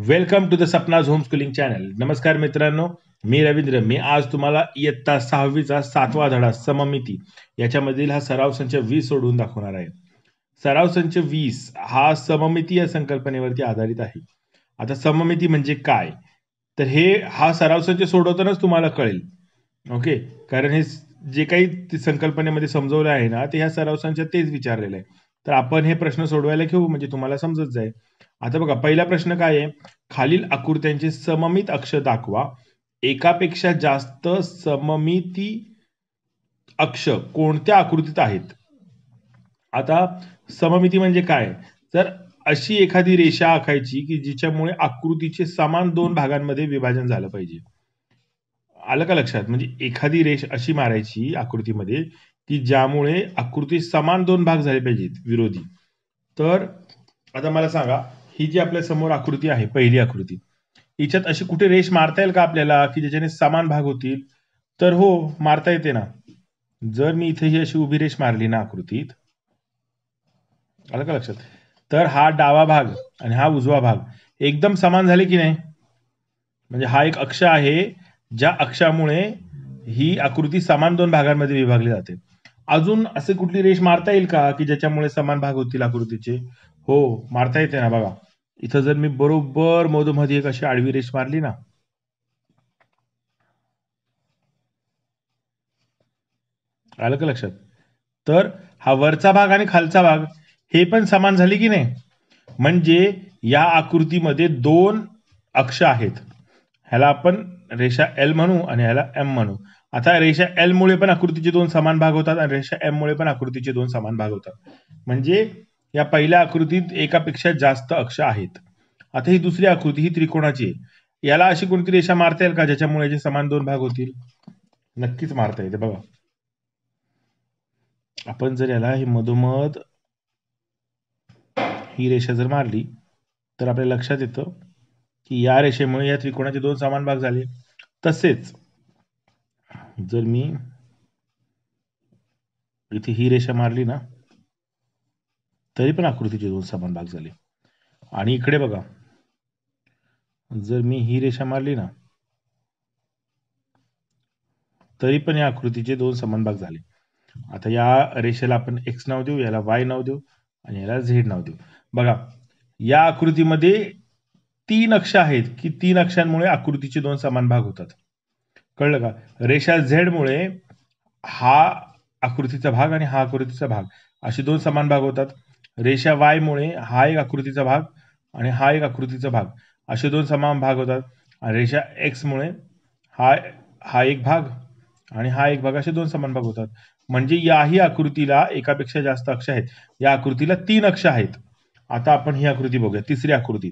welcome to the Sapna's home schooling channel नमस्कार मित्रांनो मी रवींद्र मी आज तुम्हाला इयत्ता सहावीचा सातवा धडा सममिती याच्यामधील हा सराव संच वीस सोडून दाखवणार आहे सराव संच वीस हा सममिती या संकल्पनेवरती आधारित आहे आता सममिती म्हणजे काय तर हे हा सराव संच सोडवतानाच तुम्हाला कळेल ओके कारण हे जे काही संकल्पनेमध्ये समजवलं आहे ना ते ह्या सराव संचात तेच विचारलेलं आहे तर आपण हे प्रश्न सोडवायला घेऊ म्हणजे तुम्हाला समजत जाय आता बघा पहिला प्रश्न काय आहे खालील आकृत्यांचे सममित अक्ष दाखवा एकापेक्षा जास्त सममिती अक्ष कोणत्या आकृतीत आहेत आता सममिती म्हणजे काय तर अशी एखादी रेषा आखायची की जिच्यामुळे आकृतीचे समान दोन भागांमध्ये विभाजन झालं पाहिजे आलं का लक्षात म्हणजे एखादी रेष अशी मारायची आकृतीमध्ये की ज्यामुळे आकृती समान दोन भाग झाले पाहिजेत विरोधी तर आता मला सांगा ही जी आपल्या समोर आकृती आहे पहिली आकृती हिच्यात अशी कुठे रेष मारता येईल का आपल्याला की ज्याच्याने समान भाग होतील तर हो मारता येते ना जर मी इथे ही अशी उभी रेष मारली ना आकृतीत आलं का लक्षात तर हा डावा भाग आणि हा उजवा भाग एकदम समान झाले की नाही म्हणजे हा एक अक्ष आहे ज्या अक्षामुळे ही आकृती समान दोन भागांमध्ये विभागली जाते अजून असे कुठली रेष मारता येईल का की ज्याच्यामुळे समान भाग होतील आकृतीचे हो मारता येते ना बघा इथं जर मी बरोबर मधोमध एक अशी आडवी रेष मारली ना आलं का लक्षात तर हा वरचा भाग आणि खालचा भाग हे पण समान झाले की नाही म्हणजे या आकृतीमध्ये दोन अक्ष आहेत ह्याला आपण रेषा एल म्हणू आणि ह्याला एम म्हणू आता रेषा एल मुळे पण आकृतीचे दोन समान भाग होतात आणि रेषा एम मुळे पण आकृतीचे दोन समान भाग होतात म्हणजे या पहिल्या आकृतीत एकापेक्षा जास्त अक्ष आहेत आता ही दुसरी आकृती ही त्रिकोणाची आहे याला अशी कोणती रेषा मारता येईल का ज्याच्यामुळे याचे समान दोन भाग होतील नक्कीच मारता येते बघा आपण जर याला हे मधोमध ही रेषा जर मारली तर आपल्या लक्षात येतं की या रेषेमुळे या त्रिकोणाचे दोन समान भाग झाले तसेच जर मी इथे ही रेषा मारली ना तरी पण आकृतीचे दोन समान भाग झाले आणि इकडे बघा जर मी ही रेषा मारली ना तरी पण या आकृतीचे दोन समान भाग झाले आता या रेषेला आपण एक्स नाव देऊ याला वाय नाव देऊ आणि याला झेड नाव देऊ बघा या आकृतीमध्ये तीन अक्ष आहेत की तीन अक्षांमुळे आकृतीचे दोन समान भाग होतात कळलं का रेषा झेडमुळे हा आकृतीचा भाग आणि हा आकृतीचा भाग असे दोन समान भाग होतात रेषा वायमुळे हा एक आकृतीचा भाग आणि हा एक आकृतीचा भाग असे दोन समान भाग होतात आणि रेषा एक्समुळे हा हा एक भाग आणि हा एक भाग असे दोन समान भाग होतात म्हणजे याही आकृतीला एकापेक्षा जास्त अक्ष आहेत या आकृतीला तीन अक्ष आहेत आता आपण ही आकृती बघूया तिसरी आकृती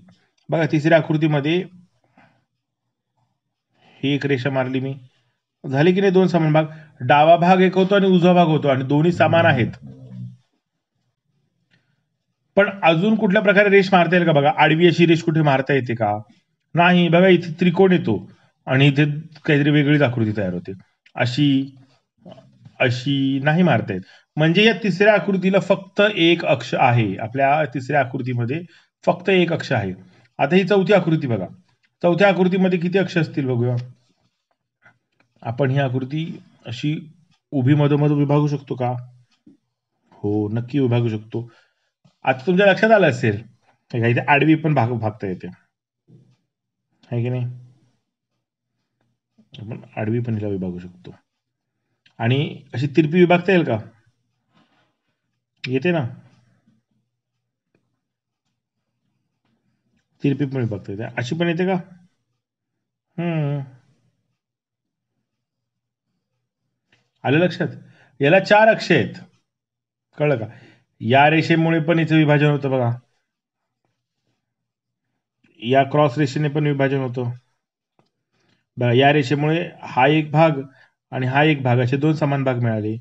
बघा तिसऱ्या आकृतीमध्ये ही एक रेषा मारली मी झाली की नाही दोन समान भाग डावा भाग एक होतो आणि उजवा भाग होतो आणि दोन्ही समान आहेत पण अजून कुठल्या प्रकारे रेष मारता येईल का बघा आडवी अशी रेष कुठे मारता येते का नाही बघा इथे त्रिकोण येतो आणि इथे काहीतरी वेगळीच आकृती तयार होते अशी अशी नाही मारता येत म्हणजे या तिसऱ्या आकृतीला फक्त एक अक्ष आहे आपल्या तिसऱ्या आकृतीमध्ये फक्त एक अक्ष आहे आता ही चौथी आकृती बघा चौथ्या आकृतीमध्ये किती अक्ष असतील बघूया आपण ही आकृती अशी उभी मधोमध विभागू शकतो का हो नक्की विभागू शकतो आता तुमच्या लक्षात आलं असेल इथे आडवी पण भाग भागता येते आहे की नाही आपण आडवी पण हिला विभागू शकतो आणि अशी तिरपी विभागता येईल का येते ना ती पण बघता येते अशी पण येते का आलं लक्षात याला चार अक्ष आहेत कळलं का या रेषेमुळे पण याचं विभाजन होतं बघा या क्रॉस रेषेने पण विभाजन होतं बघा या रेषेमुळे हा एक भाग आणि हा एक भाग असे दोन समान भाग मिळाले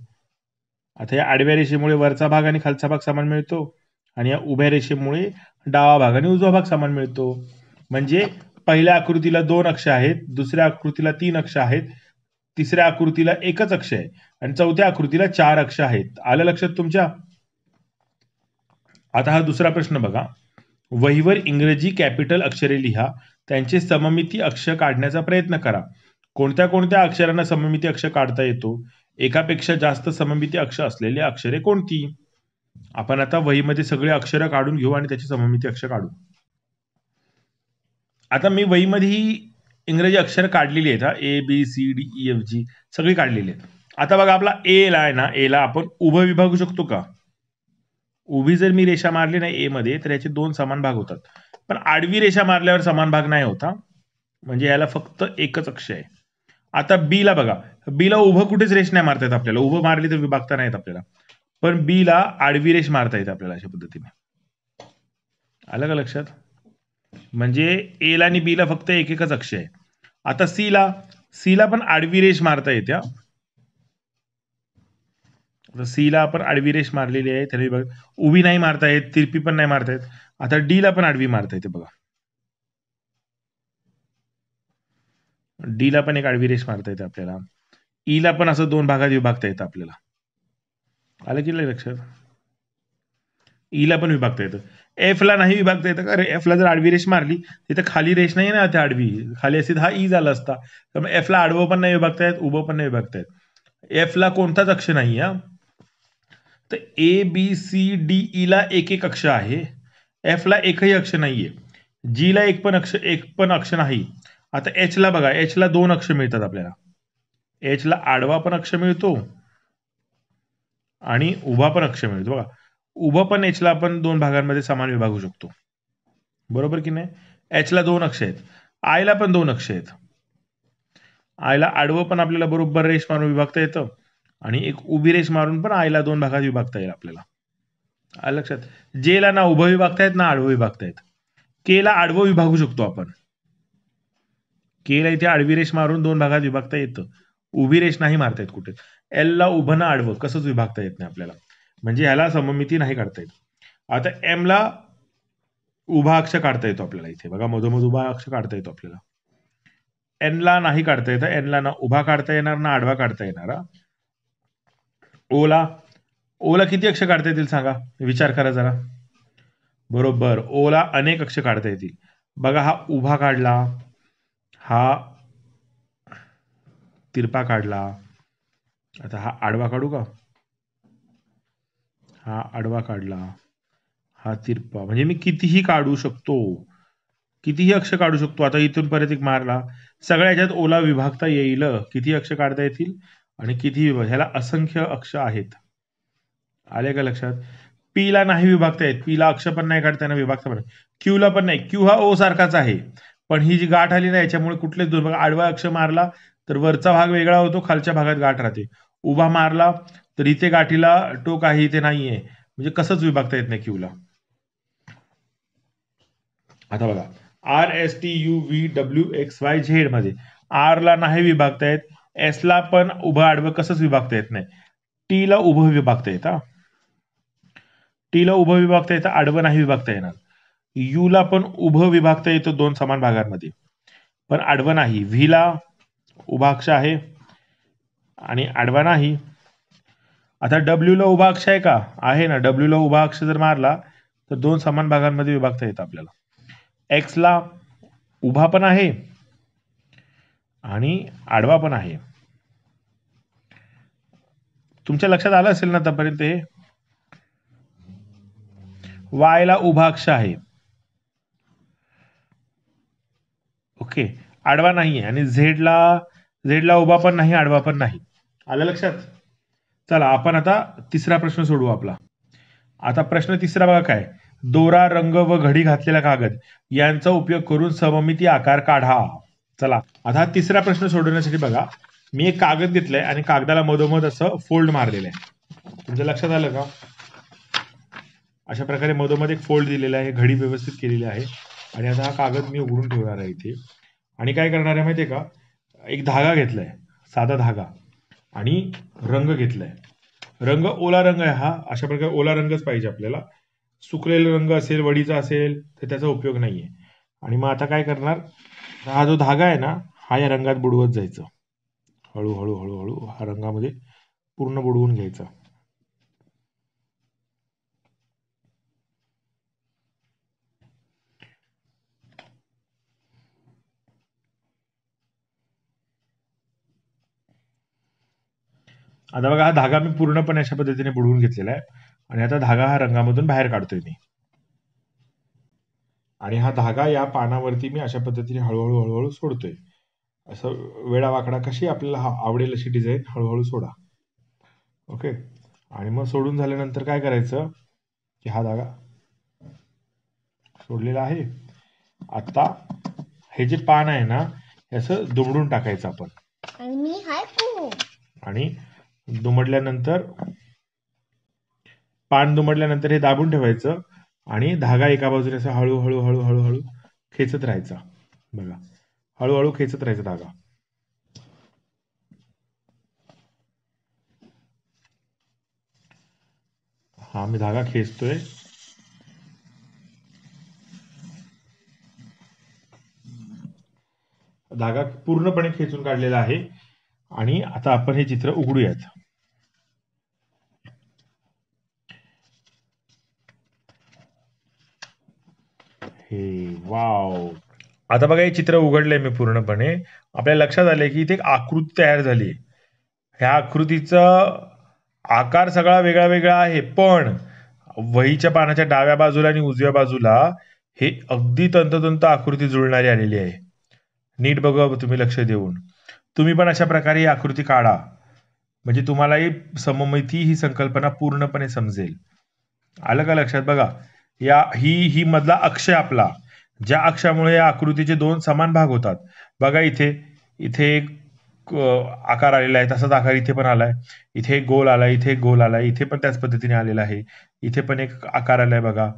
आता या आडव्या रेषेमुळे वरचा भाग आणि खालचा भाग समान मिळतो आणि या उभ्या रेषेमुळे डावा भाग आणि उजवा भाग समान मिळतो म्हणजे पहिल्या आकृतीला दोन अक्ष आहेत दुसऱ्या आकृतीला तीन अक्ष आहेत तिसऱ्या आकृतीला एकच अक्ष आहे आणि चौथ्या आकृतीला चार अक्ष आहेत आलं लक्षात तुमच्या आता हा दुसरा प्रश्न बघा वहीवर इंग्रजी कॅपिटल अक्षरे लिहा त्यांचे सममिती अक्ष काढण्याचा प्रयत्न करा कोणत्या कोणत्या अक्षरांना सममिती अक्ष काढता येतो एकापेक्षा जास्त सममिती अक्ष असलेली अक्षरे कोणती आपण आता वहीमध्ये सगळे अक्षर काढून घेऊ आणि त्याची सममिती अक्षर काढू आता मी वहीमध्ये ही इंग्रजी अक्षर काढलेली आहेत हा A B C D E F G सगळी काढलेली आहेत आता बघा आपला ला आहे ना एला आपण उभं विभागू शकतो का उभी जर मी रेषा मारली ना ए मध्ये तर याचे दोन समान भाग होतात पण आडवी रेषा मारल्यावर समान भाग नाही होता म्हणजे याला फक्त एकच अक्ष आहे आता बी ला बघा बी ला उभं कुठेच रेष नाही येत आपल्याला उभं मारली तर विभागता नाहीत आपल्याला पण बी ला आडवी रेष मारता येते आपल्याला अशा पद्धतीने आलं का लक्षात म्हणजे एला आणि बी ला फक्त एक एकच अक्ष आहे आता सी ला सी ला पण आडवी रेष मारता येते सी ला आपण आडवी रेष मारलेली आहे तरी बघा उभी नाही मारता येत तिरपी पण नाही मारता येत आता डी ला पण आडवी मारता येते बघा डी ला पण एक आडवी रेष मारता येते आपल्याला ई e ला पण असं दोन भागात विभागता येतं आपल्याला आलं की लक्षात ईला पण विभागता येतं एफला नाही विभागता येतं का एफला जर आडवी रेष मारली तिथे खाली रेष नाही ना त्या आडवी खाली असते हा ई झाला असता त्यामुळे एफला आडवं पण नाही विभागता येत उभं पण नाही विभागता येत एफला कोणताच अक्ष नाही हा तर ए बी सी डी ला एक एक अक्ष आहे एफला एकही अक्ष नाहीये जी ला एक पण अक्ष एक पण अक्ष नाही आता एचला बघा एचला दोन अक्ष मिळतात आपल्याला एचला आडवा पण अक्ष मिळतो आणि उभा पण अक्ष मिळतो बघा उभं पण एचला आपण दोन भागांमध्ये समान विभागू शकतो बरोबर की नाही एचला दोन अक्ष आहेत आयला पण दोन अक्ष आहेत आयला आडवं पण आपल्याला बरोबर रेष मारून विभागता येतं आणि एक उभी रेष मारून पण आयला दोन भागात विभागता येईल आपल्याला आय लक्षात जेला ना उभं विभागता येत ना आडवं विभागता येत केला आडवं विभागू शकतो आपण केला इथे आडवी रेष मारून दोन भागात विभागता येतं उभी रेष नाही मारता येत कुठे एल ला उभं ना आडवं कसंच विभागता येत नाही आपल्याला म्हणजे याला सममिती नाही काढता येत आता एम ला उभा अक्ष काढता येतो आपल्याला इथे बघा मधोमध उभा अक्ष काढता येतो आपल्याला एन ला नाही काढता येतं एन ला ना उभा काढता येणार ना आडवा काढता येणार ओला ओला किती अक्ष काढता येतील सांगा विचार करा जरा बरोबर ओला अनेक अक्ष काढता येतील बघा हा उभा काढला हा तिरपा काढला आता हा आडवा काढू का हा आडवा काढला हा तिरपा म्हणजे मी कितीही काढू शकतो कितीही अक्ष काढू शकतो आता इथून परत एक मारला सगळ्या ह्याच्यात ओला विभागता येईल किती अक्ष काढता येतील आणि किती विभाग ह्याला असंख्य अक्ष आहेत आले का लक्षात पी ला नाही विभागता येत पी ला अक्ष पण नाही काढता येणार विभागता पण क्यू ला पण नाही क्यू हा ओ सारखाच आहे पण ही जी गाठ आली ना याच्यामुळे कुठलेच दुर्भाग आडवा अक्ष मारला तर वरचा भाग वेगळा होतो खालच्या भागात गाठ राहते उभा मारला तर इथे गाठीला टोक आहे इथे नाहीये म्हणजे कसंच विभागता येत नाही क्यूला आता बघा R S T U V W X Y Z मध्ये आर ला नाही विभागता येत एस ला पण उभं आडवं कसंच विभागता येत नाही टी ला उभं विभागता येत टी ला उभं विभागता येतं आडवं नाही विभागता येणार यू ला पण उभं विभागता येतं दोन समान भागांमध्ये पण आडवं नाही व्ही ला उभाक्ष आहे आणि आडवा नाही आता डब्ल्यूला अक्ष आहे का आहे ना डब्ल्यूला अक्ष जर मारला तर दोन समान भागांमध्ये विभागता येतं आपल्याला ला उभा पण आहे आणि आडवा पण आहे तुमच्या लक्षात आलं असेल ना आतापर्यंत हे वायला उभाक्ष आहे ओके आडवा नाही आहे आणि झेडला झेडला उभा पण नाही आडवा पण नाही आलं लक्षात चला आपण आता तिसरा प्रश्न सोडवू आपला आता प्रश्न तिसरा बघा काय दोरा रंग व घडी घातलेला कागद यांचा उपयोग करून सममिती आकार काढा चला आता तिसरा प्रश्न सोडवण्यासाठी बघा मी एक कागद घेतलाय आणि कागदाला मधोमध असं फोल्ड मारलेलं आहे तुमच्या लक्षात आलं का अशा प्रकारे मधोमध एक फोल्ड दिलेला आहे घडी व्यवस्थित केलेली आहे आणि आता हा कागद मी उघडून ठेवणार आहे इथे आणि काय करणार आहे माहिती आहे का एक धागा घेतलाय साधा धागा आणि रंग घेतलाय रंग ओला रंग आहे हा अशा प्रकारे ओला रंगच पाहिजे आपल्याला सुकलेला रंग असेल वडीचा असेल तर त्याचा उपयोग नाही आहे आणि मग आता काय करणार हा जो धागा आहे ना हा या रंगात बुडवत जायचं हळूहळू हळूहळू हा रंगामध्ये पूर्ण बुडवून घ्यायचा आता बघा हा धागा मी पूर्णपणे अशा पद्धतीने बुडवून घेतलेला आहे आणि आता धागा हा रंगामधून बाहेर काढतोय मी आणि हा धागा या पानावरती मी अशा पद्धतीने हळूहळू हळूहळू सोडतोय असं वेळावाकडा कशी आपल्याला आवडेल अशी डिझाईन हळूहळू सोडा ओके आणि मग सोडून झाल्यानंतर काय करायचं की हा धागा सोडलेला आहे आता हे जे पान आहे ना यास दुमडून टाकायचं आपण आणि दुमडल्यानंतर पान दुमडल्यानंतर हे दाबून ठेवायचं आणि धागा एका बाजूने असा हळूहळू हळू हळू खेचत राहायचा बघा हळूहळू खेचत राहायचा धागा हा मी धागा खेचतोय धागा पूर्णपणे खेचून काढलेला आहे आणि आता आपण हे चित्र उघडूयात वाव आता बघा हे चित्र उघडलंय मी पूर्णपणे आपल्या लक्षात आले की इथे एक आकृती तयार झाली ह्या आकृतीचा आकार सगळा वेगळा वेगळा आहे पण वहीच्या पानाच्या डाव्या बाजूला आणि उजव्या बाजूला हे अगदी तंततंत आकृती जुळणारी आलेली आहे नीट बघा तुम्ही लक्ष देऊन तुम्ही पण अशा प्रकारे ही आकृती काढा म्हणजे तुम्हालाही सममिती ही संकल्पना पूर्णपणे समजेल आलं का लक्षात बघा या ही ही मधला अक्षय आपला ज्या अक्षामुळे या आकृतीचे दोन समान भाग होतात बघा इथे इथे एक आकार आलेला आहे तसाच आकार इथे पण आलाय इथे गोल आलाय इथे गोल आलाय इथे पण त्याच पद्धतीने आलेला आहे इथे पण एक आकार आलाय बघा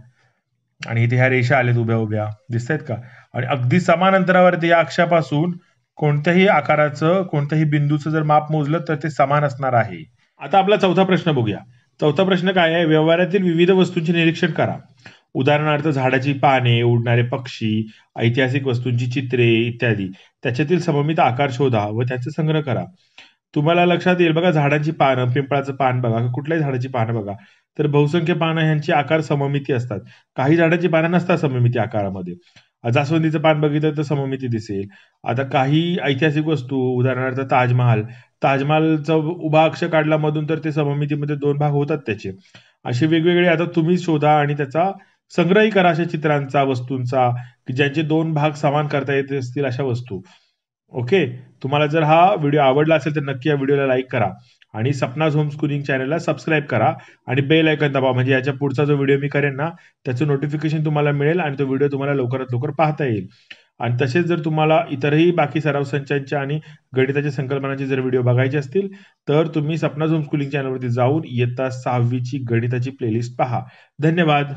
आणि इथे ह्या रेषा आल्यात उभ्या उभ्या दिसत आहेत का आणि अगदी समान अंतरावरती या अक्षापासून कोणत्याही आकाराचं कोणत्याही बिंदूचं जर माप मोजलं तर ते समान असणार आहे आता आपला चौथा प्रश्न बघूया चौथा प्रश्न काय आहे व्यवहारातील विविध वस्तूंचे निरीक्षण करा उदाहरणार्थ झाडाची पाने उडणारे पक्षी ऐतिहासिक वस्तूंची चित्रे इत्यादी त्याच्यातील सममित आकार शोधा व त्याचे संग्रह करा तुम्हाला लक्षात येईल बघा झाडांची पानं पिंपळाचं पान बघा कुठल्याही झाडाची पानं बघा तर बहुसंख्य पानं यांचे आकार सममिती असतात काही झाडाची पानं नसतात सममिती आकारामध्ये जास्वंदीचं पान बघितलं तर सममिती दिसेल आता काही ऐतिहासिक वस्तू उदाहरणार्थ ताजमहाल ताजमहालचा उभा अक्ष काढला मधून तर ते सममितीमध्ये दोन भाग होतात त्याचे असे वेगवेगळे आता तुम्ही शोधा आणि त्याचा संग्रही करा अशा चित्रांचा वस्तूंचा की ज्यांचे दोन भाग समान करता येत असतील अशा वस्तू ओके तुम्हाला जर हा व्हिडिओ आवडला असेल तर नक्की या व्हिडिओला लाईक करा आणि सपनाज होम स्कूलिंग चॅनलला सबस्क्राईब करा आणि बेल आयकॉन दाबा म्हणजे याच्या पुढचा जो व्हिडिओ मी करेन ना त्याचं नोटिफिकेशन तुम्हाला मिळेल आणि तो व्हिडिओ तुम्हाला लवकरात लवकर पाहता येईल आणि तसेच जर तुम्हाला इतरही बाकी सराव संचांच्या आणि गणिताच्या संकल्पनाचे जर व्हिडिओ बघायचे असतील तर तुम्ही सपनाज होम स्कूलिंग चॅनलवरती जाऊन इयत्ता सहावीची गणिताची प्लेलिस्ट पहा धन्यवाद